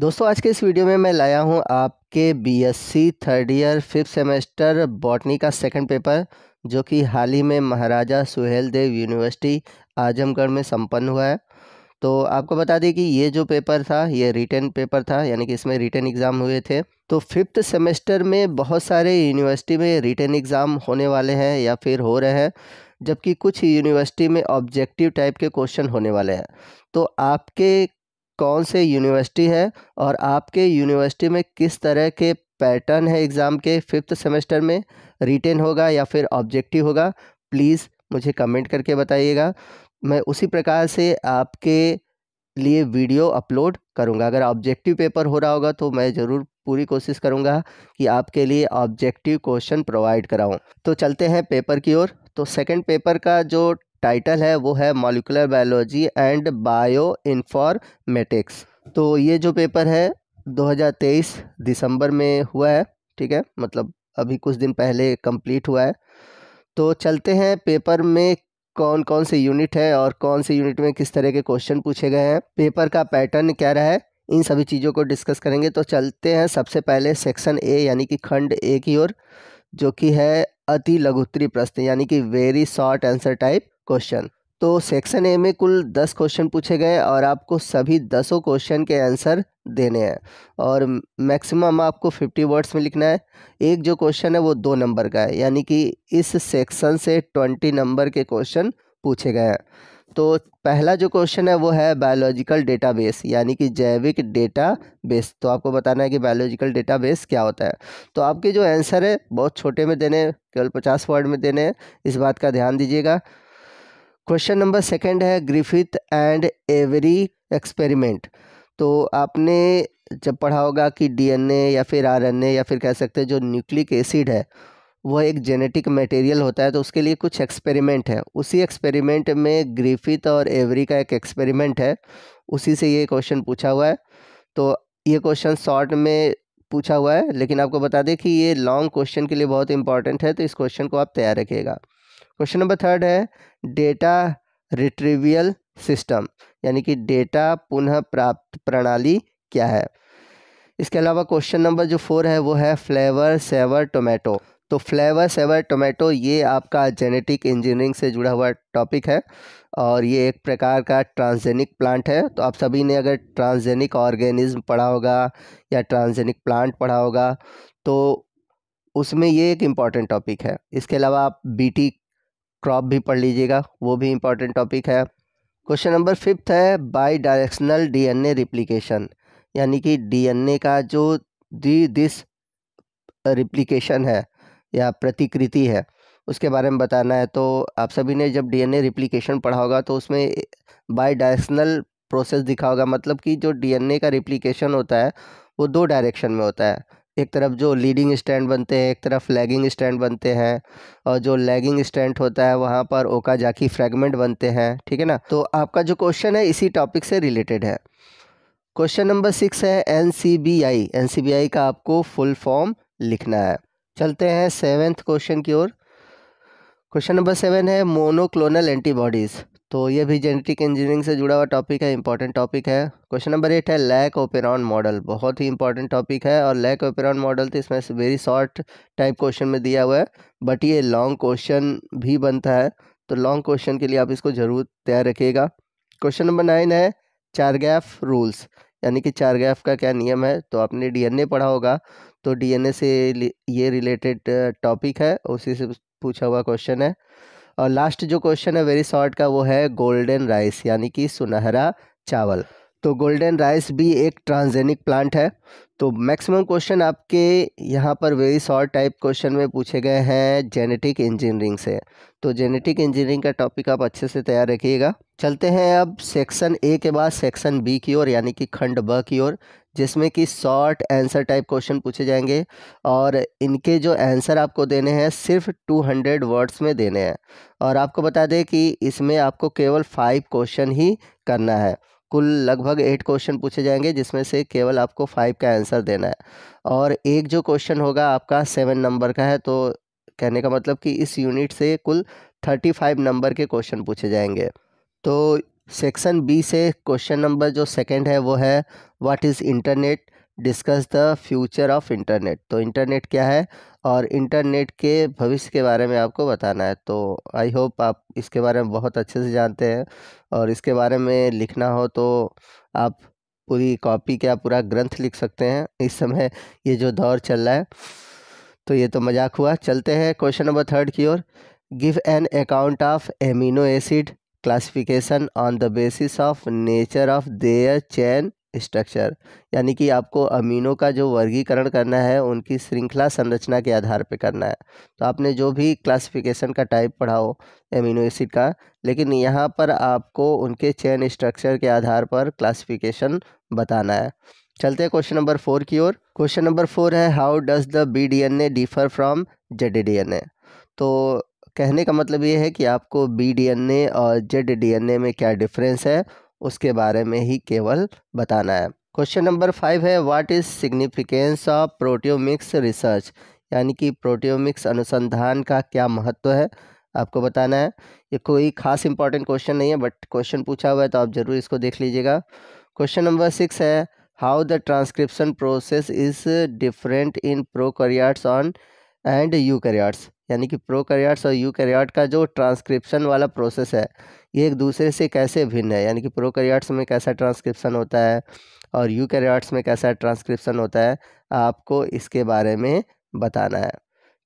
दोस्तों आज के इस वीडियो में मैं लाया हूं आपके BSc third year fifth semester botany का सेकंड पेपर जो कि हाल ही में महाराजा सुहेल देव यूनिवर्सिटी आजमगढ़ में संपन्न हुआ है तो आपको बता दें कि ये जो पेपर था ये रिटर्न पेपर था यानी कि इसमें रिटर्न एग्ज़ाम हुए थे तो फिफ्थ सेमेस्टर में बहुत सारे यूनिवर्सिटी में रिटर्न एग्ज़ाम होने वाले हैं या फिर हो रहे हैं जबकि कुछ यूनिवर्सिटी में ऑब्जेक्टिव टाइप के क्वेश्चन होने वाले हैं तो आपके कौन से यूनिवर्सिटी है और आपके यूनिवर्सिटी में किस तरह के पैटर्न है एग्ज़ाम के फिफ्थ सेमेस्टर में रिटेन होगा या फिर ऑब्जेक्टिव होगा प्लीज़ मुझे कमेंट करके बताइएगा मैं उसी प्रकार से आपके लिए वीडियो अपलोड करूँगा अगर ऑब्जेक्टिव पेपर हो रहा होगा तो मैं ज़रूर पूरी कोशिश करूँगा कि आपके लिए ऑब्जेक्टिव क्वेश्चन प्रोवाइड कराऊँ तो चलते हैं पेपर की ओर तो सेकंड पेपर का जो टाइटल है वो है molecular biology and bioinformatics तो ये जो पेपर है 2023 दिसंबर में हुआ है ठीक है मतलब अभी कुछ दिन पहले कंप्लीट हुआ है तो चलते हैं पेपर में कौन कौन से यूनिट है और कौन से यूनिट में किस तरह के क्वेश्चन पूछे गए हैं पेपर का पैटर्न क्या रहा है इन सभी चीज़ों को डिस्कस करेंगे तो चलते हैं सबसे पहले सेक्शन ए यानी कि खंड ए की ओर जो कि है अति लघुत्तरी प्रश्न यानी कि very short answer type question तो सेक्शन ए में कुल दस क्वेश्चन पूछे गए और आपको सभी दसों क्वेश्चन के आंसर देने हैं और मैक्सिमम आपको फिफ्टी वर्ड्स में लिखना है एक जो क्वेश्चन है वो दो नंबर का है यानी कि इस सेक्शन से ट्वेंटी नंबर के क्वेश्चन पूछे गए हैं तो पहला जो क्वेश्चन है वो है बायोलॉजिकल डेटाबेस यानी कि जैविक डेटा बेस तो आपको बताना है कि बायोलॉजिकल डेटा क्या होता है तो आपके जो आंसर है बहुत छोटे में देने केवल पचास वर्ड में देने इस बात का ध्यान दीजिएगा क्वेश्चन नंबर सेकंड है ग्रिफिथ एंड एवरी एक्सपेरिमेंट तो आपने जब पढ़ा होगा कि डीएनए या फिर आरएनए या फिर कह सकते हैं जो न्यूक्लिक एसिड है वह एक जेनेटिक मटेरियल होता है तो उसके लिए कुछ एक्सपेरिमेंट है उसी एक्सपेरिमेंट में ग्रिफिथ और एवरी का एक एक्सपेरिमेंट है उसी से ये क्वेश्चन पूछा हुआ है तो ये क्वेश्चन शॉर्ट में पूछा हुआ है लेकिन आपको बता दें कि ये लॉन्ग क्वेश्चन के लिए बहुत इंपॉर्टेंट है तो इस क्वेश्चन को आप तैयार रखिएगा क्वेश्चन नंबर थर्ड है डेटा रिट्रीवियल सिस्टम यानी कि डेटा पुनः प्राप्त प्रणाली क्या है इसके अलावा क्वेश्चन नंबर जो फोर है वो है फ्लेवर सेवर टोमेटो तो फ्लेवर सेवर टोमेटो ये आपका जेनेटिक इंजीनियरिंग से जुड़ा हुआ टॉपिक है और ये एक प्रकार का ट्रांसजेनिक प्लांट है तो आप सभी ने अगर ट्रांसजेनिक ऑर्गेनिज्म पढ़ा होगा या ट्रांसजेनिक प्लांट पढ़ा होगा तो उसमें ये एक इम्पॉर्टेंट टॉपिक है इसके अलावा आप बी क्रॉप भी पढ़ लीजिएगा वो भी इम्पॉर्टेंट टॉपिक है क्वेश्चन नंबर फिफ्थ है bidirectional D N A replication यानी कि डी एन ए का जो दी दिस रिप्लीकेशन है या प्रतिकृति है उसके बारे में बताना है तो आप सभी ने जब डी एन ए रिप्लीकेशन पढ़ा होगा तो उसमें बाई डायरेक्शनल प्रोसेस दिखा होगा मतलब कि जो डी एन ए का रिप्लीकेशन होता है वो दो डायरेक्शन में होता है एक तरफ जो लीडिंग स्टैंड बनते हैं एक तरफ लैगिंग स्टैंड बनते हैं और जो लैगिंग स्टैंड होता है वहाँ पर ओकाजाकी फ्रेगमेंट बनते हैं ठीक है ना तो आपका जो क्वेश्चन है इसी टॉपिक से रिलेटेड है क्वेश्चन नंबर सिक्स है N C B I N C B I का आपको फुल फॉर्म लिखना है चलते हैं सेवेंथ क्वेश्चन की ओर क्वेश्चन नंबर सेवन है मोनोक्लोनल एंटीबॉडीज़ तो ये भी जेनेटिक इंजीनियरिंग से जुड़ा हुआ टॉपिक है इंपॉर्टेंट टॉपिक है क्वेश्चन नंबर एट है लैक ओपेरॉन मॉडल बहुत ही इंपॉर्टेंट टॉपिक है और लैक ओपेरॉन मॉडल तो इसमें वेरी शॉर्ट टाइप क्वेश्चन में दिया हुआ है बट ये लॉन्ग क्वेश्चन भी बनता है तो लॉन्ग क्वेश्चन के लिए आप इसको ज़रूर तैयार रखिएगा क्वेश्चन नंबर नाइन है चारगैफ रूल्स यानी कि चारगैफ का क्या नियम है तो आपने डीएनए पढ़ा होगा तो डीएनए से ये रिलेटेड टॉपिक है उसी से पूछा हुआ क्वेश्चन है और लास्ट जो क्वेश्चन है वेरी शॉर्ट का वो है गोल्डन राइस यानी कि सुनहरा चावल तो गोल्डन राइस भी एक ट्रांसजेनिक प्लांट है तो मैक्सिमम क्वेश्चन आपके यहाँ पर वेरी शॉर्ट टाइप क्वेश्चन में पूछे गए हैं जेनेटिक इंजीनियरिंग से तो जेनेटिक इंजीनियरिंग का टॉपिक आप अच्छे से तैयार रखिएगा चलते हैं अब सेक्शन ए के बाद सेक्शन बी की ओर यानी कि खंड ब की ओर जिसमें कि शॉर्ट आंसर टाइप क्वेश्चन पूछे जाएंगे और इनके जो आंसर आपको देने हैं सिर्फ 200 वर्ड्स में देने हैं और आपको बता दें कि इसमें आपको केवल फाइव क्वेश्चन ही करना है कुल लगभग एट क्वेश्चन पूछे जाएंगे जिसमें से केवल आपको फाइव का आंसर देना है और एक जो क्वेश्चन होगा आपका सेवन नंबर का है तो कहने का मतलब कि इस यूनिट से कुल थर्टी फाइव नंबर के क्वेश्चन पूछे जाएंगे तो सेक्शन बी से क्वेश्चन नंबर जो सेकंड है वो है what is internet discuss the future of internet तो इंटरनेट क्या है और इंटरनेट के भविष्य के बारे में आपको बताना है तो आई होप आप इसके बारे में बहुत अच्छे से जानते हैं और इसके बारे में लिखना हो तो आप पूरी कॉपी क्या पूरा ग्रंथ लिख सकते हैं इस समय ये जो दौर चल रहा है तो ये तो मजाक हुआ चलते हैं क्वेश्चन नंबर थर्ड की ओर give an account of amino acid classification on the basis of nature of their chain structure यानी कि आपको अमीनों का जो वर्गीकरण करना है उनकी श्रृंखला संरचना के आधार पर करना है तो आपने जो भी क्लासिफिकेशन का टाइप पढ़ा हो एमिनो एसिड का लेकिन यहाँ पर आपको उनके चैन स्ट्रक्चर के आधार पर क्लासिफिकेशन बताना है चलते हैं क्वेश्चन नंबर फोर की ओर क्वेश्चन नंबर फोर है how does the B D N A differ from Z D N A तो कहने का मतलब ये है कि आपको बी डी एन ए और जेड डी एन ए में क्या डिफरेंस है उसके बारे में ही केवल बताना है क्वेश्चन नंबर फाइव है what is significance of proteomics research यानी कि प्रोटियोमिक्स अनुसंधान का क्या महत्व है आपको बताना है ये कोई खास इंपॉर्टेंट क्वेश्चन नहीं है बट क्वेश्चन पूछा हुआ है तो आप ज़रूर इसको देख लीजिएगा क्वेश्चन नंबर सिक्स है how the transcription process is different in pro on and you यानी कि प्रोकैरियोट्स और यू यूकैरियोट का जो ट्रांसक्रिप्शन वाला प्रोसेस है ये एक दूसरे से कैसे भिन्न है यानी कि प्रो करियाट्स में कैसा ट्रांसक्रिप्शन होता है और यू यूकैरियोट्स में कैसा ट्रांसक्रिप्शन होता है आपको इसके बारे में बताना है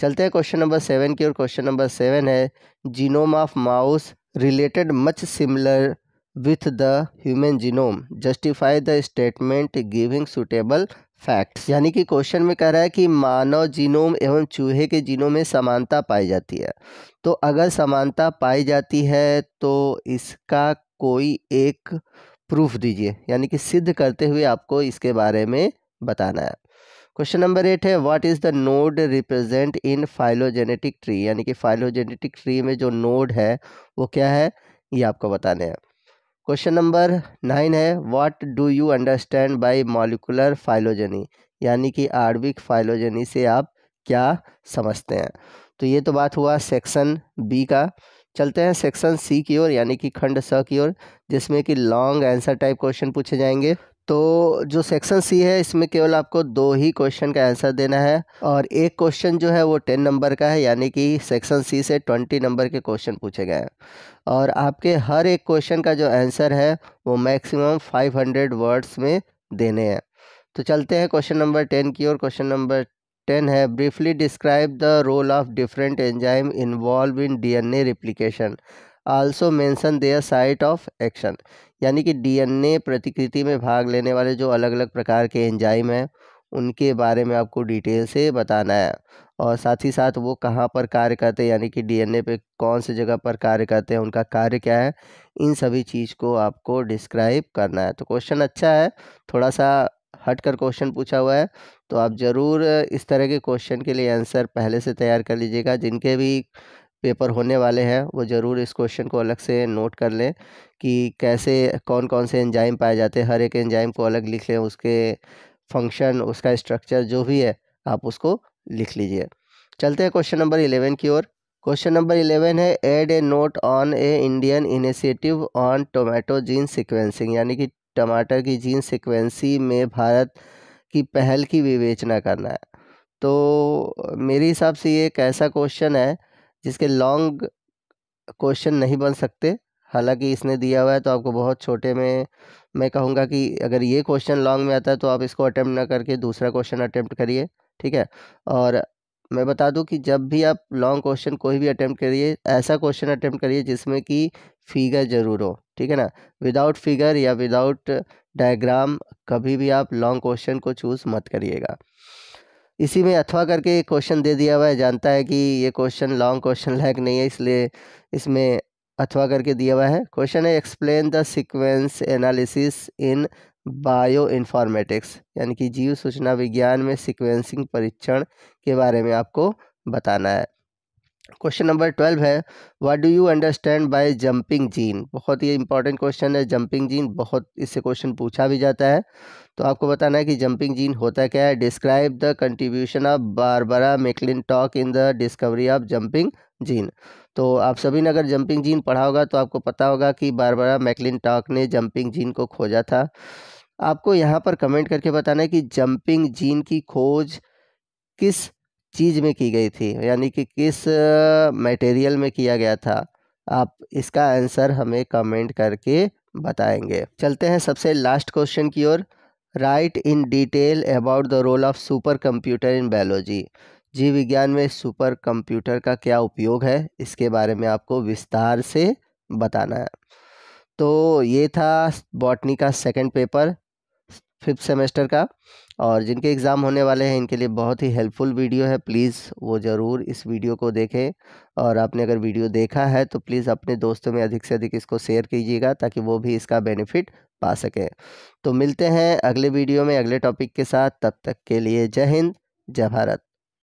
चलते हैं क्वेश्चन नंबर सेवन की और क्वेश्चन नंबर सेवन है genome of mouse related much similar with the human genome justify the statement giving suitable facts यानी कि क्वेश्चन में कह रहा है कि मानव जीनोम एवं चूहे के जीनोम में समानता पाई जाती है तो अगर समानता पाई जाती है तो इसका कोई एक प्रूफ दीजिए यानी कि सिद्ध करते हुए आपको इसके बारे में बताना है क्वेश्चन नंबर एट है what is the node represent in phylogenetic tree यानी कि फाइलोजेनेटिक ट्री में जो नोड है वो क्या है ये आपको बताना है क्वेश्चन नंबर नाइन है what do you understand by molecular phylogeny यानी कि आर्विक फाइलोजनी से आप क्या समझते हैं तो ये तो बात हुआ सेक्शन बी का चलते हैं सेक्शन सी की ओर यानी कि खंड स की ओर जिसमें कि लॉन्ग आंसर टाइप क्वेश्चन पूछे जाएंगे तो जो सेक्शन सी है इसमें केवल आपको दो ही क्वेश्चन का आंसर देना है और एक क्वेश्चन जो है वो टेन नंबर का है यानी कि सेक्शन सी से ट्वेंटी नंबर के क्वेश्चन पूछे गए हैं और आपके हर एक क्वेश्चन का जो आंसर है वो मैक्सिमम फाइव हंड्रेड वर्ड्स में देने हैं तो चलते हैं क्वेश्चन नंबर टेन की और क्वेश्चन नंबर टेन है briefly describe the role of different enzyme involve in a replication also mention their site of action यानी कि डीएनए प्रतिकृति में भाग लेने वाले जो अलग अलग प्रकार के एंजाइम हैं उनके बारे में आपको डिटेल से बताना है और साथ ही साथ वो कहाँ पर कार्य करते हैं यानी कि डीएनए पे कौन से जगह पर कार्य करते हैं उनका कार्य क्या है इन सभी चीज़ को आपको डिस्क्राइब करना है तो क्वेश्चन अच्छा है थोड़ा सा हट कर क्वेश्चन पूछा हुआ है तो आप ज़रूर इस तरह के क्वेश्चन के लिए आंसर पहले से तैयार कर लीजिएगा जिनके भी पेपर होने वाले हैं वो ज़रूर इस क्वेश्चन को अलग से नोट कर लें कि कैसे कौन कौन से एंजाइम पाए जाते हैं हर एक एंजाइम को अलग लिख लें उसके फंक्शन उसका स्ट्रक्चर जो भी है आप उसको लिख लीजिए चलते हैं क्वेश्चन नंबर इलेवन की ओर क्वेश्चन नंबर इलेवन है add a note on a Indian initiative on tomato gene sequencing यानी कि टमाटर की जीन सिक्वेंसी में भारत की पहल की विवेचना करना है तो मेरे हिसाब से ये एक ऐसा क्वेश्चन है जिसके लॉन्ग क्वेश्चन नहीं बन सकते हालांकि इसने दिया हुआ है तो आपको बहुत छोटे में मैं कहूँगा कि अगर ये क्वेश्चन लॉन्ग में आता है तो आप इसको अटैम्प्ट ना करके दूसरा क्वेश्चन अटैम्प्ट करिए ठीक है और मैं बता दूं कि जब भी आप लॉन्ग क्वेश्चन कोई भी अटैम्प्ट करिए ऐसा क्वेश्चन अटैम्प्ट करिए जिसमें कि फिगर ज़रूर हो ठीक है ना विदाउट फिगर या विदाउट डायग्राम कभी भी आप लॉन्ग क्वेश्चन को चूज़ मत करिएगा इसी में अथवा करके क्वेश्चन दे दिया हुआ है जानता है कि ये क्वेश्चन लॉन्ग क्वेश्चन लायक नहीं है इसलिए इसमें अथवा करके दिया हुआ है क्वेश्चन है explain the sequence analysis in bioinformatics यानी कि जीव सूचना विज्ञान में सिक्वेंसिंग परीक्षण के बारे में आपको बताना है क्वेश्चन नंबर ट्वेल्व है what do you understand by jumping gene बहुत ही इंपॉर्टेंट क्वेश्चन है जंपिंग जीन बहुत इससे क्वेश्चन पूछा भी जाता है तो आपको बताना है कि जंपिंग जीन होता क्या है describe the contribution of Barbara McClintock in the discovery of jumping gene तो आप सभी ने अगर जंपिंग जीन पढ़ा होगा तो आपको पता होगा कि बारबरा मैकलिन टॉक ने जंपिंग जीन को खोजा था आपको यहाँ पर कमेंट करके बताना है कि जंपिंग जीन की खोज किस चीज़ में की गई थी यानी कि किस मटेरियल में किया गया था आप इसका आंसर हमें कमेंट करके बताएंगे चलते हैं सबसे लास्ट क्वेश्चन की ओर write in detail about the role of supercomputer in biology जीव विज्ञान में सुपर कंप्यूटर का क्या उपयोग है इसके बारे में आपको विस्तार से बताना है तो ये था बॉटनी का सेकंड पेपर फिफ्थ सेमेस्टर का और जिनके एग्ज़ाम होने वाले हैं इनके लिए बहुत ही हेल्पफुल वीडियो है प्लीज़ वो ज़रूर इस वीडियो को देखें और आपने अगर वीडियो देखा है तो प्लीज़ अपने दोस्तों में अधिक से अधिक इसको शेयर कीजिएगा ताकि वो भी इसका बेनिफिट पा सकें तो मिलते हैं अगले वीडियो में अगले टॉपिक के साथ तब तक के लिए जय हिंद जय भारत